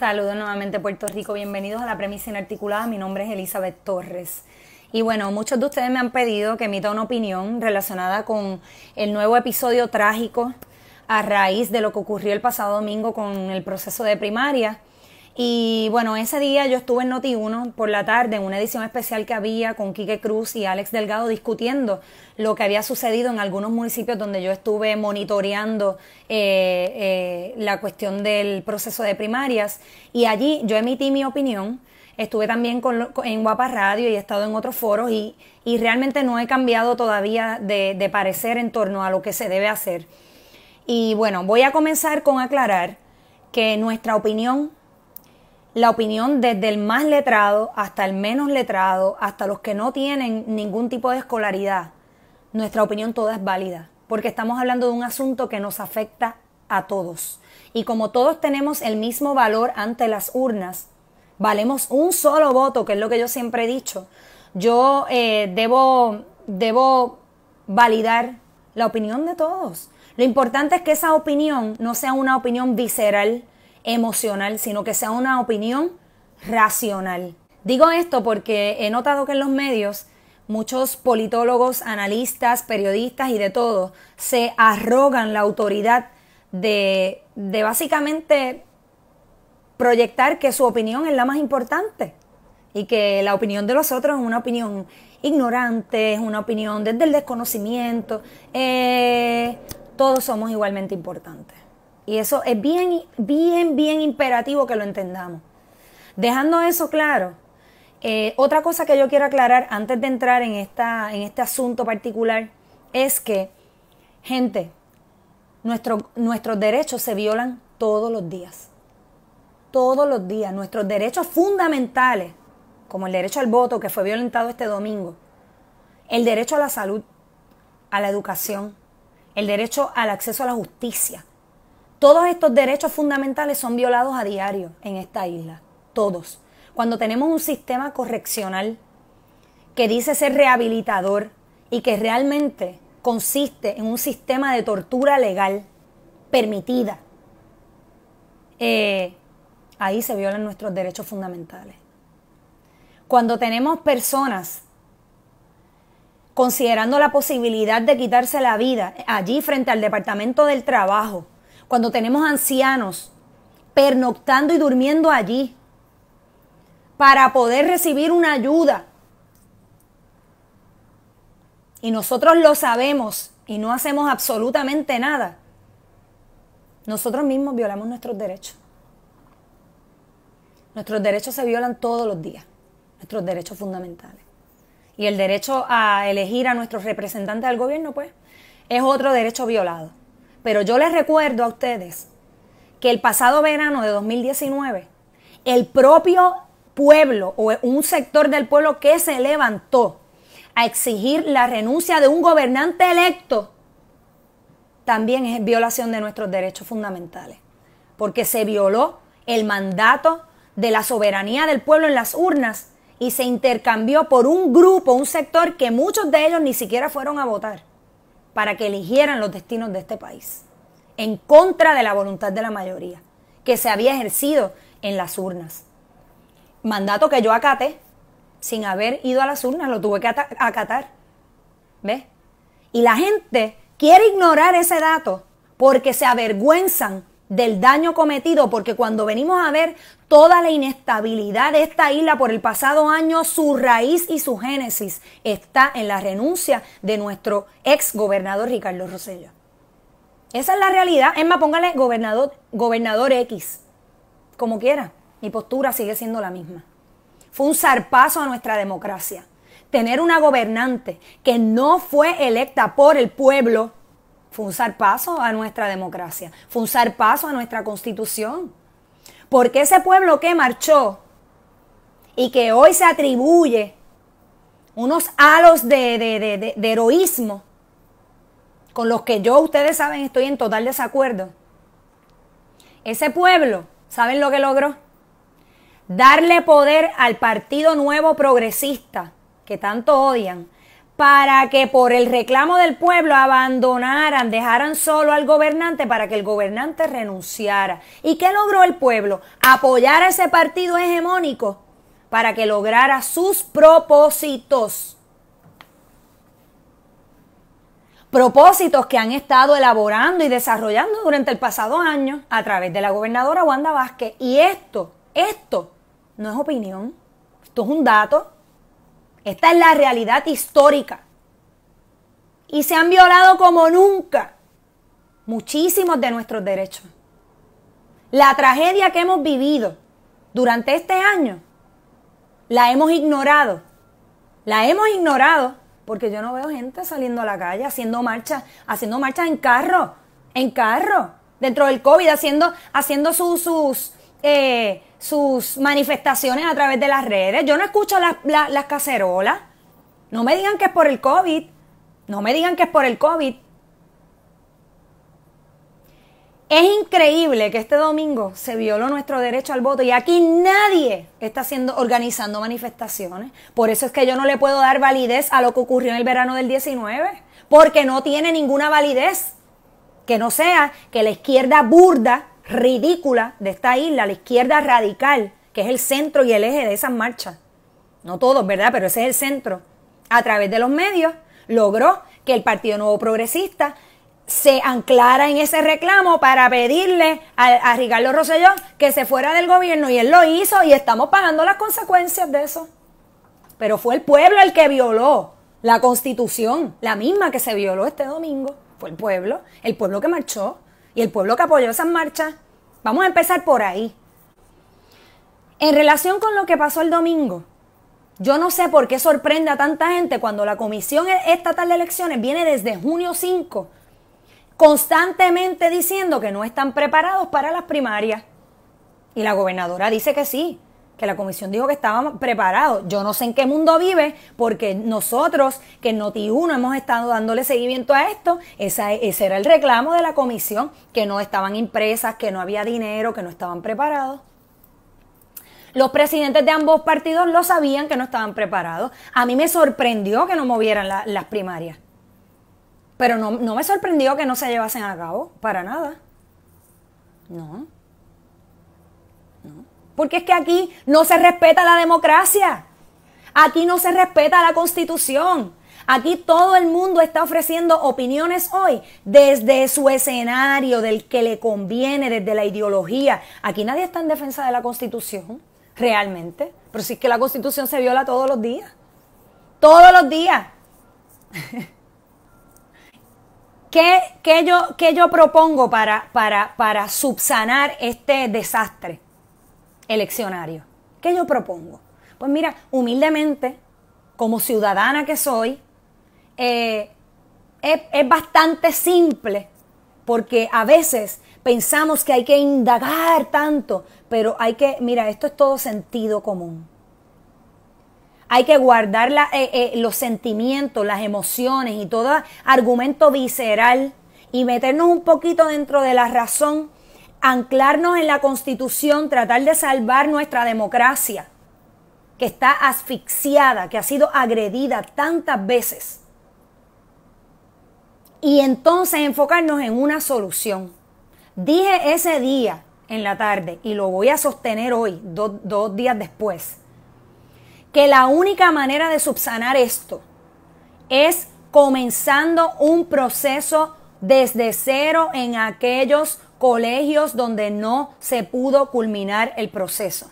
Saludos nuevamente Puerto Rico, bienvenidos a la premisa inarticulada, mi nombre es Elizabeth Torres. Y bueno, muchos de ustedes me han pedido que emita una opinión relacionada con el nuevo episodio trágico a raíz de lo que ocurrió el pasado domingo con el proceso de primaria. Y bueno, ese día yo estuve en Noti1 por la tarde en una edición especial que había con Quique Cruz y Alex Delgado discutiendo lo que había sucedido en algunos municipios donde yo estuve monitoreando eh, eh, la cuestión del proceso de primarias. Y allí yo emití mi opinión. Estuve también en Guapa Radio y he estado en otros foros y, y realmente no he cambiado todavía de parecer en torno a lo que se debe hacer. Y bueno, voy a comenzar con aclarar que nuestra opinión la opinión desde el más letrado hasta el menos letrado, hasta los que no tienen ningún tipo de escolaridad, nuestra opinión toda es válida, porque estamos hablando de un asunto que nos afecta a todos. Y como todos tenemos el mismo valor ante las urnas, valemos un solo voto, que es lo que yo siempre he dicho. Yo eh, debo, debo validar la opinión de todos. Lo importante es que esa opinión no sea una opinión visceral, emocional, sino que sea una opinión racional. Digo esto porque he notado que en los medios muchos politólogos, analistas, periodistas y de todo se arrogan la autoridad de, básicamente proyectar que su opinión es la más importante y que la opinión de los otros es una opinión ignorante, es una opinión desde el desconocimiento. Eh, todos somos igualmente importantes. Y eso es bien, bien, bien imperativo que lo entendamos. Dejando eso claro, eh, otra cosa que yo quiero aclarar antes de entrar en, esta, en este asunto particular es que, gente, nuestros derechos se violan todos los días. Todos los días. Nuestros derechos fundamentales, como el derecho al voto que fue violentado este domingo, el derecho a la salud, a la educación, el derecho al acceso a la justicia, todos estos derechos fundamentales son violados a diario en esta isla, todos. Cuando tenemos un sistema correccional que dice ser rehabilitador y que realmente consiste en un sistema de tortura legal permitida, eh, ahí se violan nuestros derechos fundamentales. Cuando tenemos personas considerando la posibilidad de quitarse la vida allí frente al Departamento del Trabajo, cuando tenemos ancianos pernoctando y durmiendo allí para poder recibir una ayuda. Y nosotros lo sabemos y no hacemos absolutamente nada. Nosotros mismos violamos nuestros derechos. Nuestros derechos se violan todos los días, nuestros derechos fundamentales. Y el derecho a elegir a nuestros representantes del gobierno, pues, es otro derecho violado. Pero yo les recuerdo a ustedes que el pasado verano de 2019, el propio pueblo o un sector del pueblo que se levantó a exigir la renuncia de un gobernante electo, también es violación de nuestros derechos fundamentales, porque se violó el mandato de la soberanía del pueblo en las urnas y se intercambió por un grupo, un sector que muchos de ellos ni siquiera fueron a votar para que eligieran los destinos de este país, en contra de la voluntad de la mayoría, que se había ejercido en las urnas. Mandato que yo acaté, sin haber ido a las urnas, lo tuve que acatar. ¿Ves? Y la gente quiere ignorar ese dato porque se avergüenzan del daño cometido, porque cuando venimos a ver toda la inestabilidad de esta isla por el pasado año, su raíz y su génesis está en la renuncia de nuestro ex gobernador Ricardo Rosello Esa es la realidad. Es más, póngale gobernador, gobernador X, como quiera. Mi postura sigue siendo la misma. Fue un zarpazo a nuestra democracia. Tener una gobernante que no fue electa por el pueblo, fue un zarpazo a nuestra democracia, fue un zarpazo a nuestra constitución. Porque ese pueblo que marchó y que hoy se atribuye unos halos de, de heroísmo, con los que yo, ustedes saben, estoy en total desacuerdo. Ese pueblo, ¿saben lo que logró? Darle poder al Partido Nuevo Progresista, que tanto odian, para que por el reclamo del pueblo abandonaran, dejaran solo al gobernante para que el gobernante renunciara. ¿Y qué logró el pueblo? Apoyar a ese partido hegemónico para que lograra sus propósitos. Propósitos que han estado elaborando y desarrollando durante el pasado año a través de la gobernadora Wanda Vázquez. Y esto, esto no es opinión, esto es un dato esta es la realidad histórica. Y se han violado como nunca muchísimos de nuestros derechos. La tragedia que hemos vivido durante este año la hemos ignorado. La hemos ignorado porque yo no veo gente saliendo a la calle haciendo marchas, haciendo marchas en carro, en carro, dentro del COVID, haciendo, haciendo sus, sus eh, sus manifestaciones a través de las redes. Yo no escucho las cacerolas. No me digan que es por el COVID. No me digan que es por el COVID. Es increíble que este domingo se violó nuestro derecho al voto y aquí nadie está haciendo, organizando manifestaciones. Por eso es que yo no le puedo dar validez a lo que ocurrió en el verano del 19, porque no tiene ninguna validez que no sea que la izquierda burda ridícula de esta isla, la izquierda radical, que es el centro y el eje de esas marchas. No todos, ¿verdad? Pero ese es el centro. A través de los medios logró que el Partido Nuevo Progresista se anclara en ese reclamo para pedirle a, a Ricardo Rosselló que se fuera del gobierno y él lo hizo y estamos pagando las consecuencias de eso. Pero fue el pueblo el que violó la constitución, la misma que se violó este domingo. Fue el pueblo, el pueblo que marchó, y el pueblo que apoyó esas marchas. Vamos a empezar por ahí. En relación con lo que pasó el domingo, yo no sé por qué sorprende a tanta gente cuando la Comisión Estatal de Elecciones viene desde junio 5 constantemente diciendo que no están preparados para las primarias. Y la gobernadora dice que sí, que la comisión dijo que estábamos preparados. Yo no sé en qué mundo vive, porque nosotros, que en Noti1 hemos estado dándole seguimiento a esto, e, ese era el reclamo de la comisión, que no estaban impresas, que no había dinero, que no estaban preparados. Los presidentes de ambos partidos lo sabían que no estaban preparados. A mí me sorprendió que no movieran las primarias. Pero no, no me sorprendió que no se llevasen a cabo, para nada. No. Porque es que aquí no se respeta la democracia. Aquí no se respeta la constitución. Aquí todo el mundo está ofreciendo opiniones hoy desde su escenario, del que le conviene, desde la ideología. Aquí nadie está en defensa de la constitución, realmente. Pero si es que la constitución se viola todos los días. Todos los días. ¿Qué, yo, ¿Qué, yo, propongo para, para, para subsanar este desastre? eleccionario. ¿Qué yo propongo? Pues mira, humildemente, como ciudadana que soy, eh, es, bastante simple, porque a veces pensamos que hay que indagar tanto, pero hay que, mira, esto es todo sentido común. Hay que guardar eh, eh, los sentimientos, las emociones y todo argumento visceral y meternos un poquito dentro de la razón anclarnos en la constitución, tratar de salvar nuestra democracia, que está asfixiada, que ha sido agredida tantas veces. Y entonces enfocarnos en una solución. Dije ese día en la tarde, y lo voy a sostener hoy, dos, días después, que la única manera de subsanar esto es comenzando un proceso desde cero en aquellos colegios donde no se pudo culminar el proceso,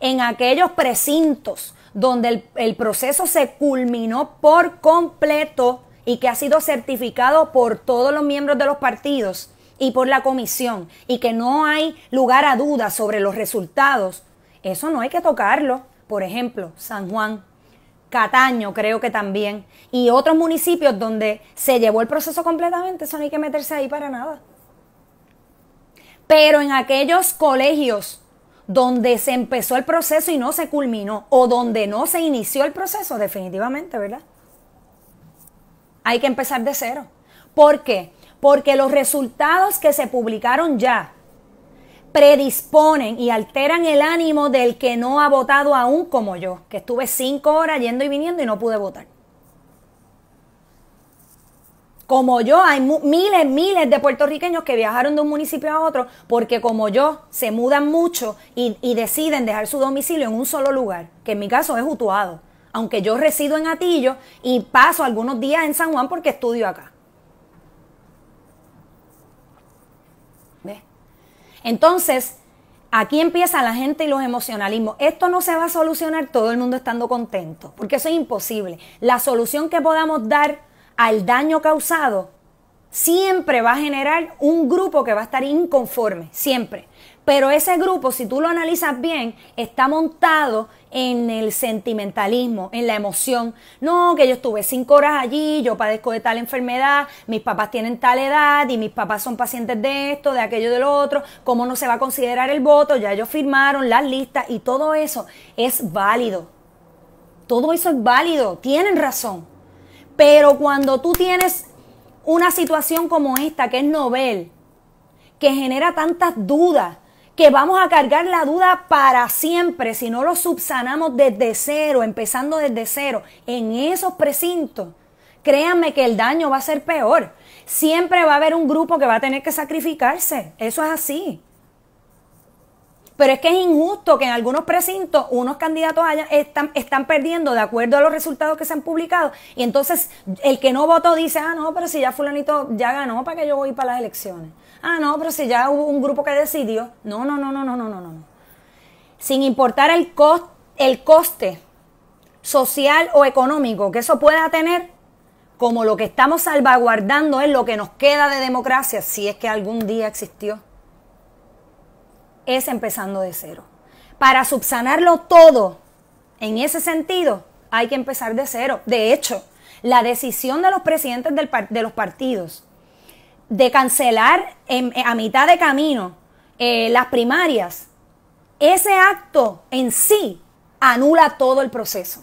en aquellos precintos donde el, proceso se culminó por completo y que ha sido certificado por todos los miembros de los partidos y por la comisión y que no hay lugar a dudas sobre los resultados, eso no hay que tocarlo. Por ejemplo, San Juan, Cataño creo que también, y otros municipios donde se llevó el proceso completamente, eso no hay que meterse ahí para nada. Pero en aquellos colegios donde se empezó el proceso y no se culminó, o donde no se inició el proceso, definitivamente, ¿verdad? Hay que empezar de cero. ¿Por qué? Porque los resultados que se publicaron ya predisponen y alteran el ánimo del que no ha votado aún como yo, que estuve cinco horas yendo y viniendo y no pude votar. Como yo, hay miles, miles de puertorriqueños que viajaron de un municipio a otro porque como yo, se mudan mucho y, deciden dejar su domicilio en un solo lugar, que en mi caso es Utuado, aunque yo resido en Atillo y paso algunos días en San Juan porque estudio acá. ¿Ves? Entonces, aquí empieza la gente y los emocionalismos. Esto no se va a solucionar todo el mundo estando contento, porque eso es imposible. La solución que podamos dar al daño causado, siempre va a generar un grupo que va a estar inconforme, siempre. Pero ese grupo, si tú lo analizas bien, está montado en el sentimentalismo, en la emoción. No, que yo estuve cinco horas allí, yo padezco de tal enfermedad, mis papás tienen tal edad y mis papás son pacientes de esto, de aquello, del otro, cómo no se va a considerar el voto, ya ellos firmaron las listas y todo eso es válido. Todo eso es válido, tienen razón. Pero cuando tú tienes una situación como esta, que es novel, que genera tantas dudas, que vamos a cargar la duda para siempre si no lo subsanamos desde cero, empezando desde cero, en esos precintos, créanme que el daño va a ser peor. Siempre va a haber un grupo que va a tener que sacrificarse. Eso es así. Pero es que es injusto que en algunos precintos unos candidatos están, perdiendo de acuerdo a los resultados que se han publicado. Y entonces el que no votó dice, ah, no, pero si ya fulanito ya ganó, ¿para que yo voy para las elecciones? Ah, no, pero si ya hubo un grupo que decidió. No, no, no, no, no, no, no, no. Sin importar el, el coste social o económico que eso pueda tener, como lo que estamos salvaguardando es lo que nos queda de democracia, si es que algún día existió es empezando de cero. Para subsanarlo todo, en ese sentido, hay que empezar de cero. De hecho, la decisión de los presidentes de los partidos de cancelar eh, a mitad de camino eh, las primarias, ese acto en sí anula todo el proceso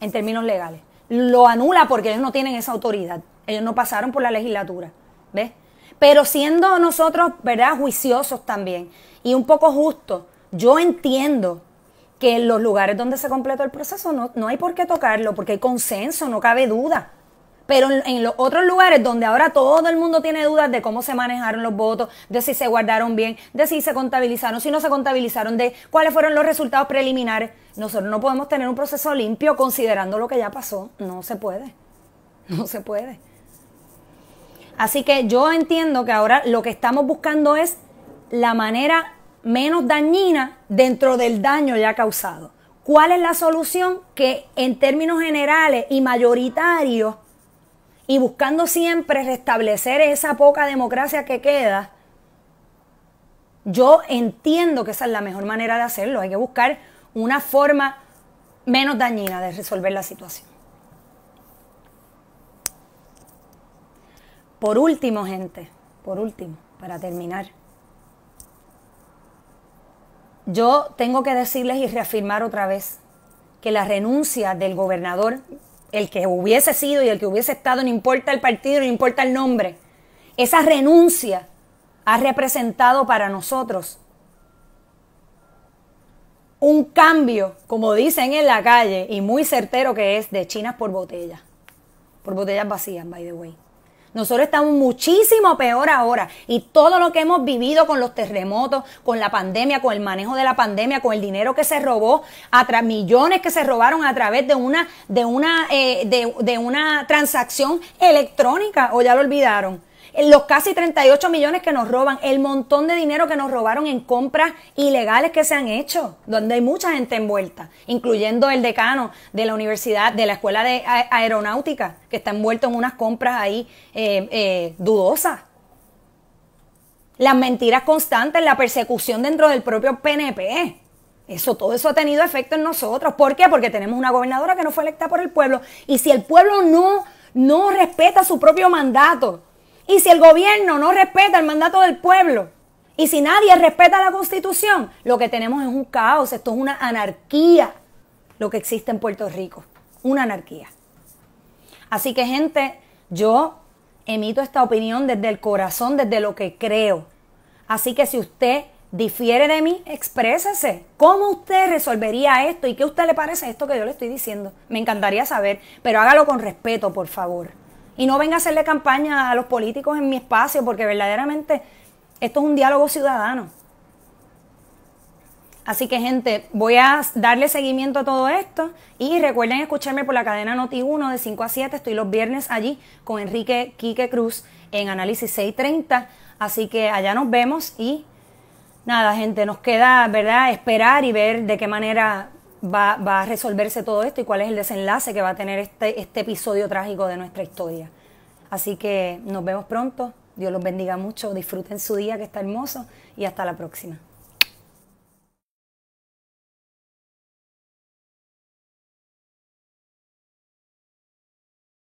en términos legales. Lo anula porque ellos no tienen esa autoridad. Ellos no pasaron por la legislatura. ¿Ves? pero siendo nosotros, ¿verdad?, juiciosos también y un poco justos. Yo entiendo que en los lugares donde se completó el proceso no, no hay por qué tocarlo, porque hay consenso, no cabe duda. Pero en, en, los otros lugares donde ahora todo el mundo tiene dudas de cómo se manejaron los votos, de si se guardaron bien, de si se contabilizaron, si no se contabilizaron, de cuáles fueron los resultados preliminares, nosotros no podemos tener un proceso limpio considerando lo que ya pasó. No se puede. No se puede. Así que yo entiendo que ahora lo que estamos buscando es la manera menos dañina dentro del daño ya causado. ¿Cuál es la solución que en términos generales y mayoritarios, y buscando siempre restablecer esa poca democracia que queda, yo entiendo que esa es la mejor manera de hacerlo. Hay que buscar una forma menos dañina de resolver la situación. Por último, gente, por último, para terminar. Yo tengo que decirles y reafirmar otra vez que la renuncia del gobernador, el que hubiese sido y el que hubiese estado, no importa el partido, no importa el nombre, esa renuncia ha representado para nosotros un cambio, como dicen en la calle, y muy certero que es de chinas por botella, por botellas vacías, by the way. Nosotros estamos muchísimo peor ahora y todo lo que hemos vivido con los terremotos, con la pandemia, con el manejo de la pandemia, con el dinero que se robó, a millones que se robaron a través de una, de una, eh, de una transacción electrónica, o ya lo olvidaron los casi 38 millones que nos roban, el montón de dinero que nos robaron en compras ilegales que se han hecho, donde hay mucha gente envuelta, incluyendo el decano de la universidad, de la escuela de aeronáutica, que está envuelto en unas compras ahí eh, eh, dudosas. Las mentiras constantes, la persecución dentro del propio PNP. Eso, todo eso ha tenido efecto en nosotros. ¿Por qué? Porque tenemos una gobernadora que no fue electa por el pueblo. Y si el pueblo no, no respeta su propio mandato, y si el gobierno no respeta el mandato del pueblo, y si nadie respeta la constitución, lo que tenemos es un caos, esto es una anarquía, lo que existe en Puerto Rico, una anarquía. Así que gente, yo emito esta opinión desde el corazón, desde lo que creo. Así que si usted difiere de mí, exprésese. ¿Cómo usted resolvería esto y qué usted le parece esto que yo le estoy diciendo? Me encantaría saber, pero hágalo con respeto, por favor. Y no venga a hacerle campaña a los políticos en mi espacio, porque verdaderamente esto es un diálogo ciudadano. Así que gente, voy a darle seguimiento a todo esto y recuerden escucharme por la cadena Noti 1 de 5 a 7. Estoy los viernes allí con Enrique Quique Cruz en Análisis 630. Así que allá nos vemos y nada, gente, nos queda, ¿verdad? Esperar y ver de qué manera va, va, a resolverse todo esto y cuál es el desenlace que va a tener este, este episodio trágico de nuestra historia. Así que nos vemos pronto. Dios los bendiga mucho. Disfruten su día que está hermoso y hasta la próxima.